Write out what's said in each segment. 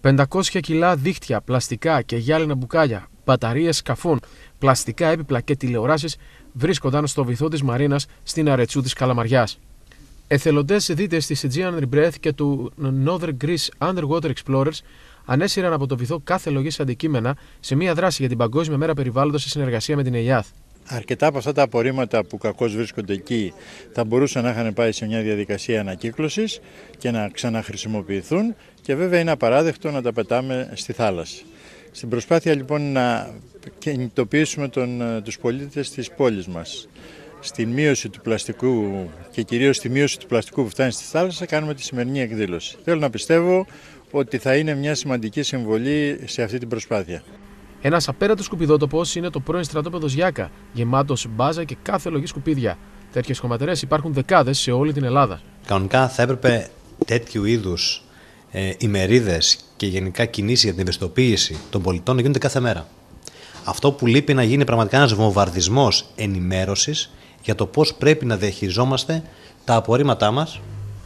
500 κιλά δίχτυα, πλαστικά και γυάλινα μπουκάλια, μπαταρίες σκαφών, πλαστικά έπιπλα και τηλεοράσεις βρίσκονταν στο βυθό της Μαρίνας στην αρετσού της Καλαμαριάς. Εθελοντές δίτε τη Aegean Rebreath και του Northern Greece Underwater Explorers ανέσυραν από το βυθό κάθε λογής αντικείμενα σε μια δράση για την Παγκόσμια Μέρα Περιβάλλοντος σε συνεργασία με την ΕΙΑΘ. Αρκετά από αυτά τα απορρίμματα που κακώς βρίσκονται εκεί θα μπορούσαν να είχαν πάει σε μια διαδικασία ανακύκλωσης και να ξαναχρησιμοποιηθούν και βέβαια είναι απαράδεκτο να τα πετάμε στη θάλασσα. Στην προσπάθεια λοιπόν να κινητοποιήσουμε τον, ε, τους πολίτες της πόλης μας μείωση του πλαστικού και κυρίως στη μείωση του πλαστικού που φτάνει στη θάλασσα κάνουμε τη σημερινή εκδήλωση. Θέλω να πιστεύω ότι θα είναι μια σημαντική συμβολή σε αυτή την προσπάθεια. Ένας απέραντος σκουπιδότοπος είναι το πρώην στρατόπεδος Γιάκα, γεμάτος μπάζα και κάθε λογή σκουπίδια. Τέτοιες χωματερές υπάρχουν δεκάδες σε όλη την Ελλάδα. Κανονικά θα έπρεπε τέτοιου είδους ε, ημερίδες και γενικά κινήσεις για την ευαισθητοποίηση των πολιτών να γίνονται κάθε μέρα. Αυτό που λείπει να γίνει πραγματικά ένας βομβαρδισμός ενημέρωσης για το πώς πρέπει να διαχειριζόμαστε τα απορρίμματά μας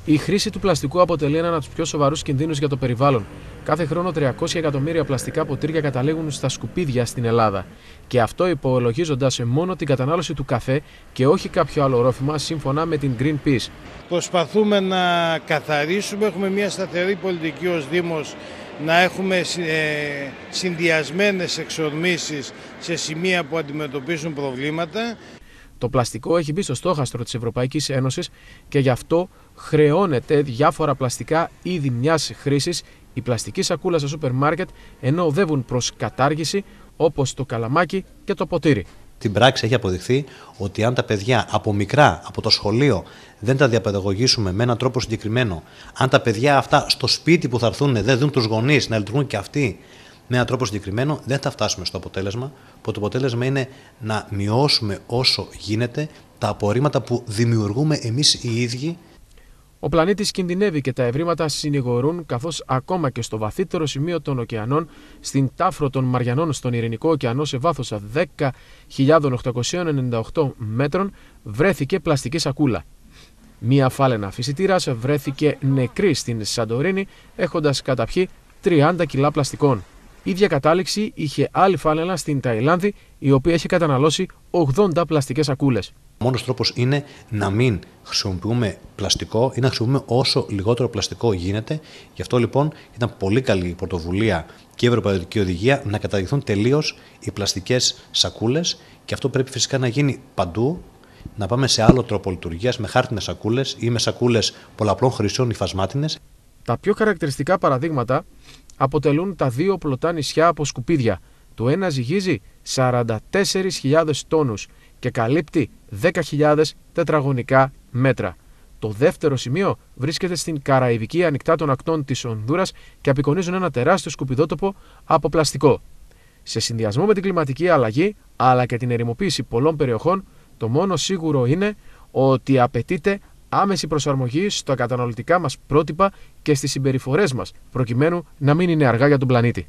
η χρήση του πλαστικού αποτελεί έναν από τους πιο σοβαρούς κινδύνους για το περιβάλλον. Κάθε χρόνο 300 εκατομμύρια πλαστικά ποτήρια καταλήγουν στα σκουπίδια στην Ελλάδα. Και αυτό υπολογίζοντας μόνο την κατανάλωση του καφέ και όχι κάποιο άλλο ρόφημα, σύμφωνα με την Greenpeace. Προσπαθούμε να καθαρίσουμε. Έχουμε μια σταθερή πολιτική ως Δήμος να έχουμε ε, συνδυασμένες εξορμήσεις σε σημεία που αντιμετωπίζουν προβλήματα. Το πλαστικό έχει μπει στο στόχαστρο της Ευρωπαϊκής Ένωσης και γι' αυτό χρεώνεται διάφορα πλαστικά είδη μιας χρήσης η πλαστική σακούλα στο σούπερ μάρκετ ενώ οδεύουν προς κατάργηση όπως το καλαμάκι και το ποτήρι. Την πράξη έχει αποδειχθεί ότι αν τα παιδιά από μικρά, από το σχολείο, δεν τα διαπαιδαγωγήσουμε με έναν τρόπο συγκεκριμένο, αν τα παιδιά αυτά στο σπίτι που θα έρθουν δεν δουν τους γονείς να λειτουργούν και αυτοί με έναν τρόπο συγκεκριμένο, δεν θα φτάσουμε στο αποτέλεσμα. Που το αποτέλεσμα είναι να μειώσουμε όσο γίνεται τα απορρίμματα που δημιουργούμε εμείς οι ίδιοι. Ο πλανήτης κινδυνεύει και τα ευρήματα συνηγορούν καθώς ακόμα και στο βαθύτερο σημείο των ωκεανών, στην τάφρο των Μαριανών στον Ειρηνικό ωκεανό σε βάθος 10.898 μέτρων βρέθηκε πλαστική σακούλα. Μία φάλαινα φυσιτήρας βρέθηκε νεκρή στην Σαντορίνη έχοντας καταπιεί 30 κιλά πλαστικών ίδια κατάληξη είχε άλλη φάλαινα στην Ταϊλάνδη, η οποία έχει καταναλώσει 80 πλαστικές σακούλες. Ο μόνος τρόπος είναι να μην χρησιμοποιούμε πλαστικό ή να χρησιμοποιούμε όσο λιγότερο πλαστικό γίνεται. Γι' αυτό λοιπόν ήταν πολύ καλή η πρωτοβουλία και η Ευρωπαϊκή Οδηγία να καταργηθούν τελείως οι πλαστικές σακούλες. Και αυτό πρέπει φυσικά να γίνει παντού, να πάμε σε άλλο τρόπο λειτουργίας με χάρτινες σακούλες ή με σακούλες πολλαπλών χρυσών υφασμάτινες. Τα πιο χαρακτηριστικά παραδείγματα αποτελούν τα δύο πλωτά νησιά από σκουπίδια. Το ένα ζυγίζει 44.000 τόνους και καλύπτει 10.000 τετραγωνικά μέτρα. Το δεύτερο σημείο βρίσκεται στην Καραϊβική ανοιχτά των ακτών της Ονδούρας και απεικονίζουν ένα τεράστιο σκουπιδότοπο από πλαστικό. Σε συνδυασμό με την κλιματική αλλαγή αλλά και την ερημοποίηση πολλών περιοχών, το μόνο σίγουρο είναι ότι απαιτείται άμεση προσαρμογή στα καταναλωτικά μας πρότυπα και στις συμπεριφορές μας, προκειμένου να μην είναι αργά για τον πλανήτη.